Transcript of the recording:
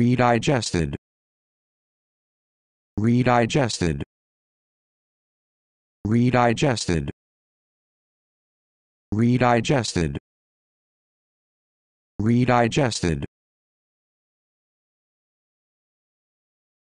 redigested redigested redigested redigested redigested